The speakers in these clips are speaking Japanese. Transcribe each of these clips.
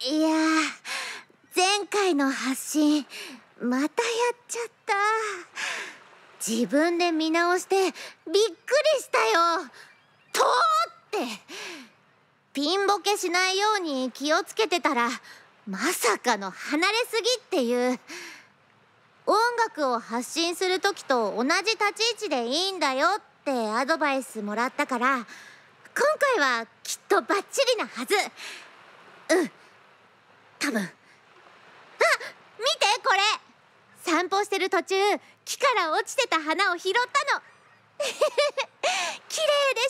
いや前回の発信またやっちゃった自分で見直してびっくりしたよとーってピンボケしないように気をつけてたらまさかの離れすぎっていう音楽を発信する時と同じ立ち位置でいいんだよってアドバイスもらったから今回はきっとバッチリなはずうん多分あ見てこれ散歩してる途中木から落ちてた花を拾ったの 綺麗で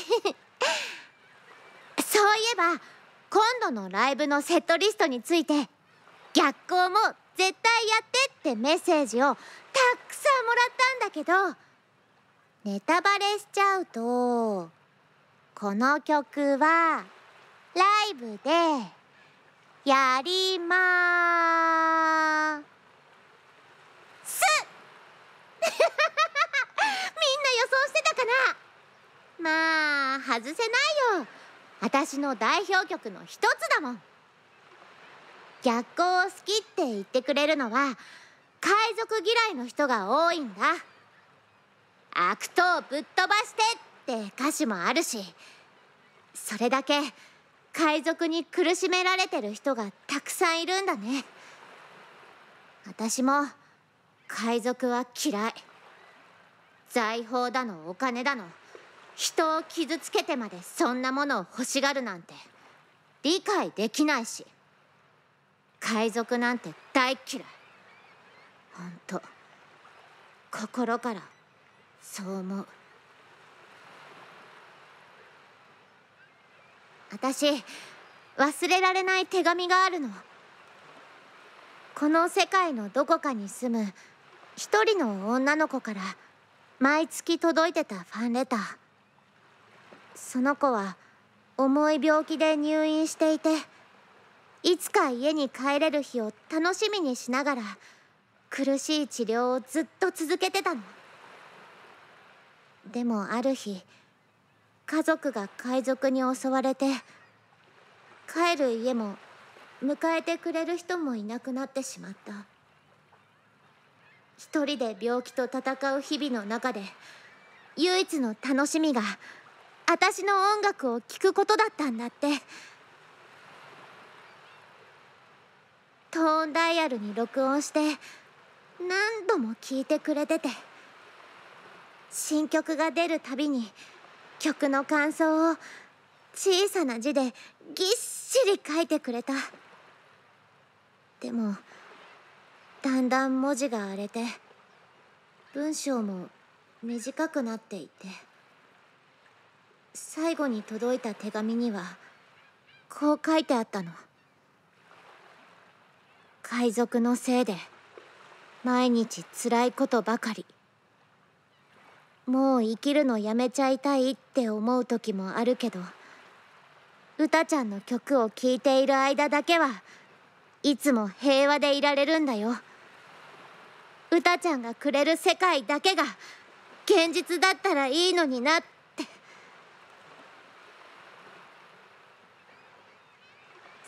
しょう そういえば今度のライブのセットリストについて逆光も絶対やってってメッセージをたくさんもらったんだけどネタバレしちゃうとこの曲はライブでやります みんな予想してたかなまあ外せないよ私の代表曲の一つだもん逆光好きって言ってくれるのは海賊嫌いの人が多いんだ悪党ぶっ飛ばしてって歌詞もあるしそれだけ海賊に苦しめられてる人がたくさんいるんだね私も海賊は嫌い財宝だのお金だの人を傷つけてまでそんなものを欲しがるなんて理解できないし海賊なんて大嫌い本当心からそう思う私忘れられない手紙があるのこの世界のどこかに住む一人の女の子から毎月届いてたファンレターその子は重い病気で入院していていつか家に帰れる日を楽しみにしながら苦しい治療をずっと続けてたの。でもある日家族が海賊に襲われて帰る家も迎えてくれる人もいなくなってしまった一人で病気と戦う日々の中で唯一の楽しみが私の音楽を聴くことだったんだってトーンダイヤルに録音して何度も聴いてくれてて。新曲が出るたびに曲の感想を小さな字でぎっしり書いてくれたでもだんだん文字が荒れて文章も短くなっていて最後に届いた手紙にはこう書いてあったの海賊のせいで毎日つらいことばかり。もう生きるのやめちゃいたいって思う時もあるけど歌ちゃんの曲を聴いている間だけはいつも平和でいられるんだよ歌ちゃんがくれる世界だけが現実だったらいいのになって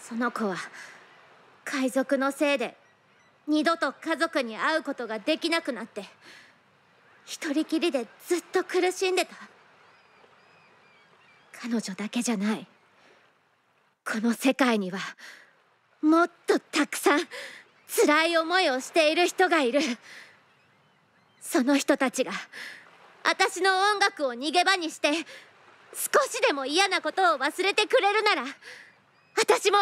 その子は海賊のせいで二度と家族に会うことができなくなって一人きりでずっと苦しんでた彼女だけじゃないこの世界にはもっとたくさん辛い思いをしている人がいるその人たちが私の音楽を逃げ場にして少しでも嫌なことを忘れてくれるなら私も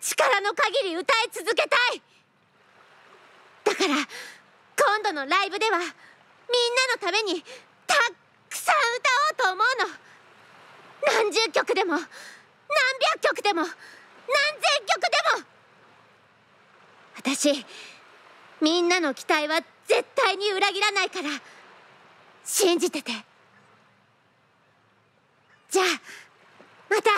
力の限り歌い続けたいだから今度のライブではみんなのためにたっくさん歌おうと思うの何十曲でも何百曲でも何千曲でも私みんなの期待は絶対に裏切らないから信じててじゃあまた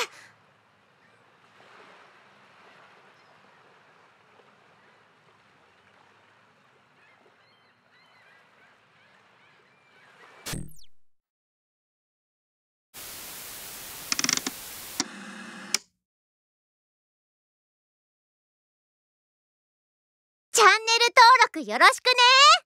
チャンネル登録よろしくね